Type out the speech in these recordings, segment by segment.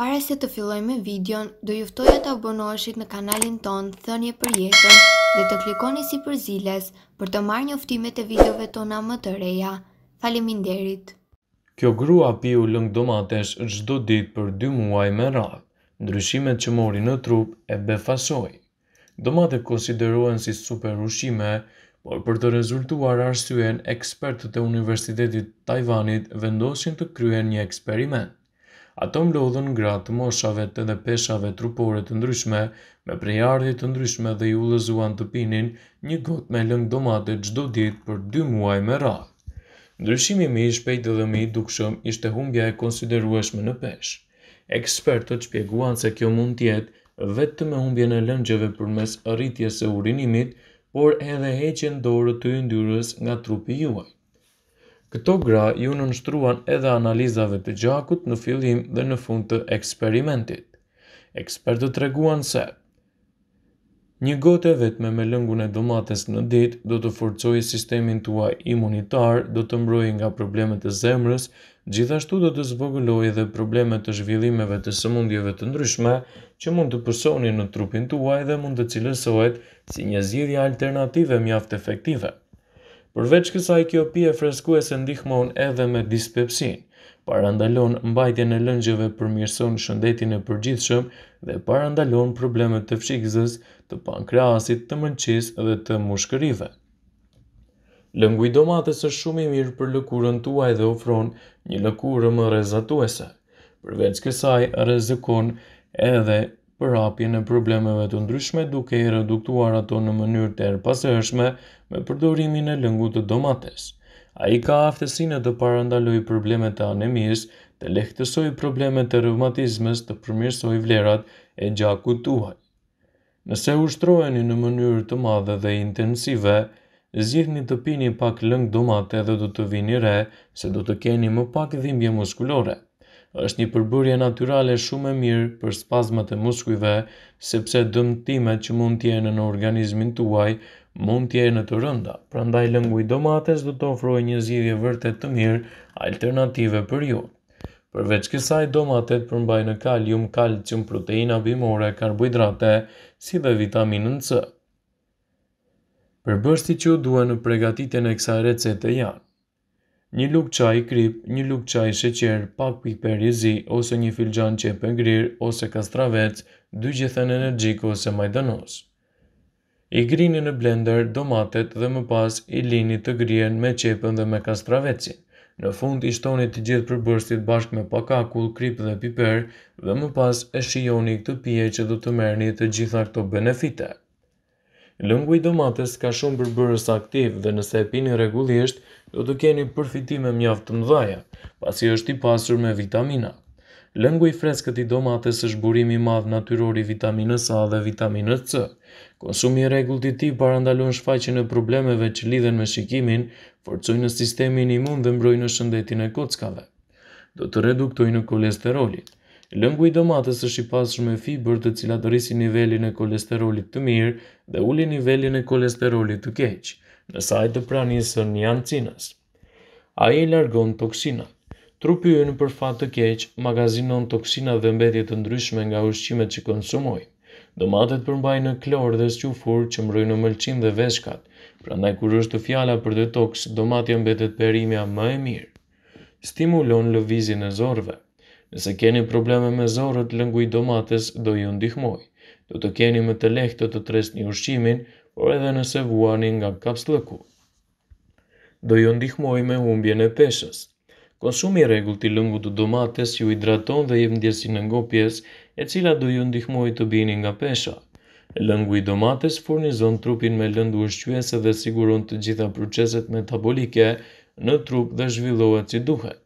Pare se të filloj me videon, do e të abonoheshit në kanalin ton Thënje për jetën dhe të klikoni si për ziles për të marrë njoftimet e videove tona më të reja. Faleminderit. Kjo grua piu lëng domatesh çdo ditë për 2 muaj me radhë. Ndryshimet që mori në trup e befasoi. Domatet konsiderohen si super ushqime, por për të rezultuar arsyen, ekspertët e Universitetit Tajvanit vendosin të kryen një eksperiment ato mblodhën gratë, moshave të dhe peshave trupore të ndryshme, me prejardje të ndryshme dhe ju lëzuan të pinin një got me lëng domate gjdo ditë për 2 muaj me rrath. Ndryshimi mi shpejt dhe mi dukshëm ishte humbja e konsiderueshme në pesh. Ekspertët shpjeguan se kjo mund tjetë vetë me humbjen e lëngjeve për mes rritjes e urinimit, por edhe heqen dorë të yndyrës nga trupi juaj. Këto gra ju nështruan edhe analizave të gjakut në fillim dhe në fund të eksperimentit. Ekspertët të reguan se, një gote vetme me lëngun e domates në dit do të forcoj sistemin tuaj imunitar, do të mbroj nga problemet e zemrës, gjithashtu do të zvogëloj dhe problemet të zhvillimeve të sëmundjeve të ndryshme që mund të përsoni në trupin tuaj dhe mund të cilësohet si një zgjidhje alternative mjaft efektive. Përveç kësaj kjo pije freskuese ndihmon edhe me dispepsin, parandalon mbajtjen e lëngjeve mirëson shëndetin e përgjithshëm dhe parandalon problemet të fshikzës, të pankreasit, të mënqis dhe të mushkërive. Lëngu i domates është shumë i mirë për lëkurën tuaj dhe ofron një lëkurë më rezatuese. Përveç kësaj, rezikon edhe për apje në problemeve të ndryshme duke i reduktuar ato në mënyrë të erë me përdorimin e lëngu të domates. A i ka aftesine të parandaloj problemet të anemis, të lehtësoj problemet të rëvmatizmes të përmirësoj vlerat e gjaku tuaj. Nëse ushtroheni në mënyrë të madhe dhe intensive, zgjidhni të pini pak lëng domate dhe do të vini re se do të keni më pak dhimbje muskulore është një përbërje naturale shumë e mirë për spazmat e muskujve, sepse dëmtimet që mund t'jene në organizmin tuaj mund t'jene të rënda. Prandaj lëngu i domates do të ofroj një zhidhje vërtet të mirë alternative për ju. Përveç kësaj, domatet në kalium, kalcium, proteina bimore, karbohidrate, si dhe vitaminën C. Përbërsti që u duhe në pregatitjen e kësa recete janë një lukë qaj krip, një lukë qaj sheqer, pak piper i zi, ose një filxan që e pëngrir, ose kastravec, dy gjithën energjik ose majdanos. I grini në blender, domatet dhe më pas i lini të grien me qepën dhe me kastravecin. Në fund i shtoni të gjithë përbërstit bashkë me pakakull, krip dhe piper dhe më pas e shioni këtë pije që do të merni të gjitha këto benefite. Lëngu i domates ka shumë përbërës aktiv dhe nëse e pini regullisht, do të keni përfitime mjaft të mëdhaja, pasi është i pasur me vitamina. Lëngu i freskët i domates është burimi madh natyror i vitaminës A dhe vitaminës C. Konsumi i rregullt i tij parandalon shfaqjen e problemeve që lidhen me shikimin, forcojnë në sistemin imun dhe mbrojnë shëndetin e kockave. Do të reduktojnë kolesterolit. Lëngu i domates është i pasur me fibër të cilat rrisin nivelin e kolesterolit të mirë dhe ulin nivelin e kolesterolit të keqë. Në sajtë të pranisën një ancinës. A i largon toksina. Trupi ju në përfat të keq, magazinon toksina dhe mbetje të ndryshme nga ushqimet që konsumoj. Domatet përmbajnë në klor dhe s'qufur që mrujnë në mëlqim dhe veshkat, prandaj kur është të fjala për detoks, domatja mbetet perimja më e mirë. Stimulon lëvizin e zorve. Nëse keni probleme me zorët, lëngu i domates do ju ndihmoj. Do të keni më të lehtë të të një ushqimin, por edhe nëse vuani nga kapslëku. Do ju ndihmoj me humbjen e peshës. Konsumi rregullt i lëngut të domates ju hidraton dhe jep ndjesinë në ngopjes, e cila do ju ndihmoj të bini nga pesha. Lëngu i domates furnizon trupin me lëndu ushqyese dhe siguron të gjitha proceset metabolike në trup dhe zhvillohet si duhet.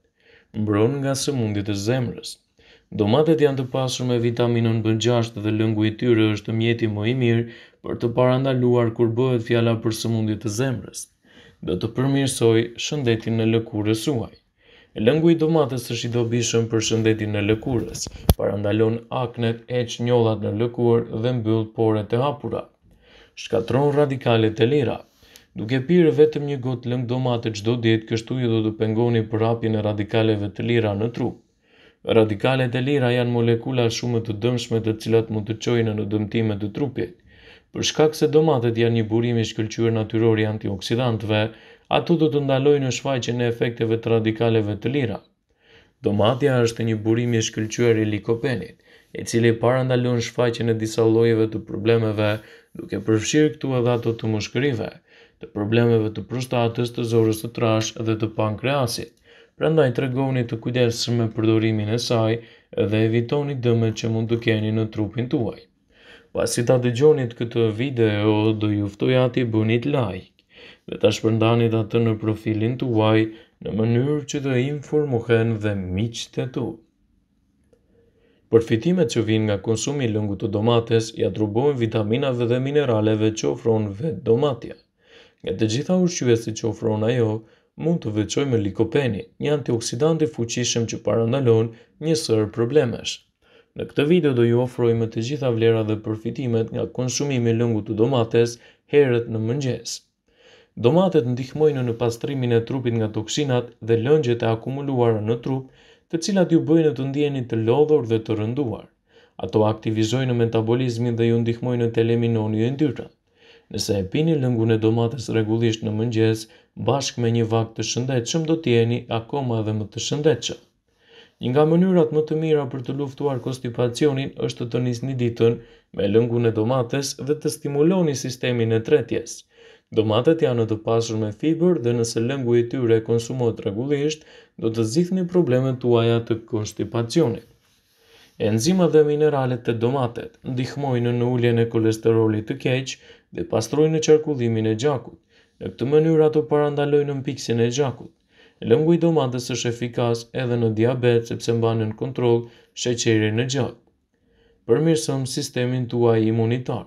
Mbron nga mundit e zemrës. Domatet janë të pasur me vitaminën B6 dhe lëngu i tyre është mjeti më i mirë për të parandaluar kur bëhet fjala për sëmundje të zemrës. Do të përmirësoj shëndetin në lëkurës suaj. Lëngu i domates është i dobishëm për shëndetin e lëkurës, parandalon aknet, eq njollat në lëkurë dhe mbyll pore të hapura. Shkatron radikalet e lira. Duke pirë vetëm një gotë lëngë domate çdo ditë, kështu ju do të pengoni për e radikaleve të lira në trup. Radikale dhe lira janë molekula shumë të dëmshme të cilat mund të qojnë në dëmtime të trupit. Për shkak se domatet janë një burim i shkëlqyer natyror i antioksidantëve, ato do të ndalojnë shfaqjen e efekteve të radikaleve të lira. Domatja është një burim i shkëlqyer i likopenit, e cili parandalon shfaqjen e disa llojeve të problemeve, duke përfshirë këtu edhe ato të mushkërive, të problemeve të prostatës, të zorës të trashë dhe të pankreasit. Prandaj tregoni të kujdesshëm me përdorimin e saj dhe evitoni dëmet që mund të keni në trupin tuaj. Pasi ta dëgjoni këtë video, do ju ftoj atë të bëni like dhe ta shpërndani atë në profilin tuaj në mënyrë që të informohen dhe miqtë e tu. Përfitimet që vinë nga konsumi lëngu të domates, ja drubojnë vitaminave dhe mineraleve që ofronë vetë domatja. Nga të gjitha ushqyve si që ofronë ajo, mund të veqoj me likopeni, një antioksidant i fuqishëm që parandalon një sërë problemesh. Në këtë video do ju ofrojme të gjitha vlera dhe përfitimet nga konsumimi lëngu të domates herët në mëngjes. Domatet ndihmojnë në pastrimin e trupit nga toksinat dhe lëngjet e akumuluar në trup, të cilat ju bëjnë të ndjeni të lodhur dhe të rënduar. Ato aktivizojnë metabolizmin dhe ju ndihmojnë të eliminoni e ndyrët. Nëse e pini lëngun e domates regullisht në mëngjes, bashk me një vak të shëndetshëm do t'jeni akoma edhe më të shëndetshëm. Një nga mënyrat më të mira për të luftuar konstipacionin është të të një ditën me lëngun e domates dhe të stimuloni sistemin e tretjes. Domatet janë të pasur me fiber dhe nëse lëngu i tyre konsumot regullisht, do të zithni problemet tuaja të konstipacionit. Enzimat dhe mineralet të domatet ndihmojnë në ulljen e kolesterolit të keq dhe pastrojnë në qarkullimin e gjakut. Në këtë mënyrë ato parandalojnë mpiksin e gjakut. Lëngu i domatës është efikas edhe në diabet sepse mbanë në kontrol sheqeri në gjak. Përmirësëm sistemin tuaj imunitar.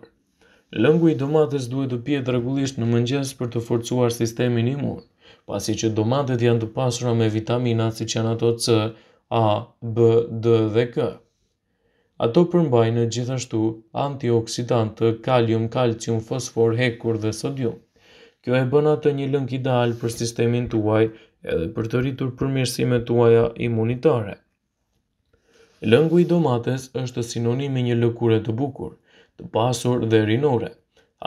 Lëngu i domatës duhet të pjetë regullisht në mëngjes për të forcuar sistemin imun, pasi që domatet janë të pasura me vitamina si që janë ato C, A, B, D dhe K. Ato përmbajnë gjithashtu antioksidantë, kalium, kalcium, fosfor, hekur dhe sodium. Kjo e bëna të një lëng ideal për sistemin të uaj edhe për të rritur përmjërsime të uaja imunitare. Lëngu i domates është sinonimi një lëkure të bukur, të pasur dhe rinore.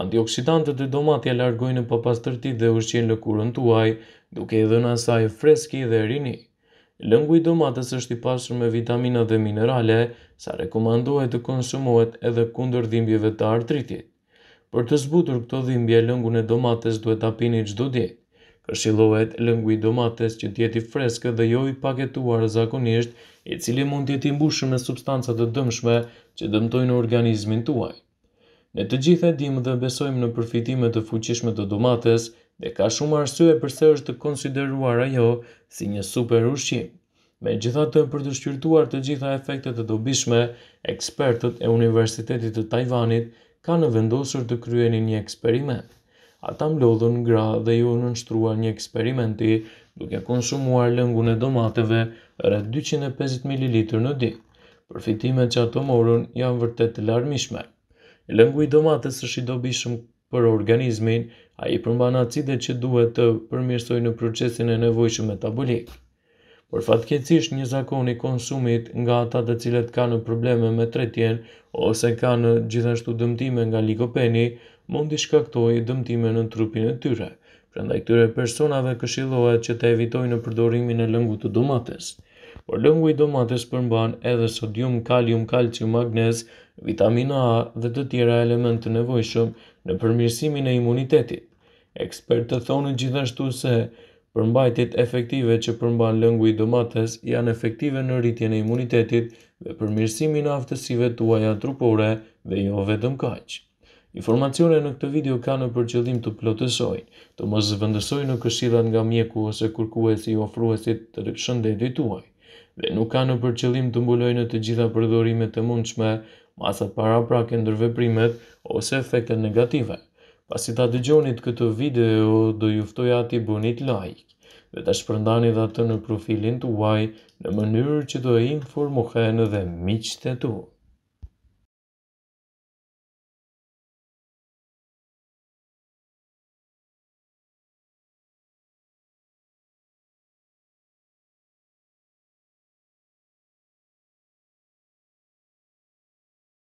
Antioksidantët e domatja largojnë në papastërti dhe ushqin lëkurën të uaj, duke edhe në asaj freski dhe rinik. Lëngu i domates është i pasur me vitamina dhe minerale, sa rekomandohet të konsumohet edhe kundër dhimbjeve të artritit. Për të zbutur këto dhimbje, lëngu në domates duhet të apini qdo djetë. Këshilohet lëngu i domates që tjeti freskë dhe jo i paketuar zakonisht, i cili mund tjeti mbushën me substancat të dëmshme që dëmtojnë organizmin tuaj. Ne të gjithë e dimë dhe besojmë në përfitimet të fuqishme të domates, dhe ka shumë arsye përse është të konsideruar ajo si një super ushqim. Me gjitha të për të shqyrtuar të gjitha efektet të dobishme, ekspertët e Universitetit të Tajvanit kanë vendosur të kryeni një eksperiment. Ata mblodhën gra dhe ju në një eksperimenti duke konsumuar lëngun e domateve rrët 250 ml në ditë. Përfitimet që ato morën janë vërtet të larmishme. Lëngu i domates është i për organizmin, a i përmban acidet që duhet të përmirsoj në procesin e nevojshë metabolik. Por fatkecisht një zakoni konsumit nga ata të cilet ka në probleme me tretjen ose ka në gjithashtu dëmtime nga likopeni, mund të shkaktoj dëmtime në trupin e tyre. Prandaj këtyre personave këshillohet që të evitojnë përdorimin e lëngut të domates. Por lëngu i domates përmban edhe sodium, kalium, kalcium, magnez, vitamina A dhe të tjera elementë nevojshëm në përmirësimin e imunitetit. Ekspertë të thonë gjithashtu se përmbajtjet efektive që përmban lëngu i domates janë efektive në rritjen e imunitetit dhe përmirësimin e aftësive tuaja trupore dhe jo vetëm kaq. Informacione në këtë video ka në përqëllim të plotësoj, të më zëvëndësoj në këshidhat nga mjeku ose kërkuesi i ofruesit të shëndetit tuaj, dhe nuk ka në përqëllim të mbuloj në të gjitha përdorimet të mundshme Masa para pra ndërveprimet ose efekte negative. Pasi ta dëgjonit këtë video, do juftoj ati bunit like dhe të shpërndani dhe të në profilin të uaj në mënyrë që do informohen dhe miqtë të tuaj.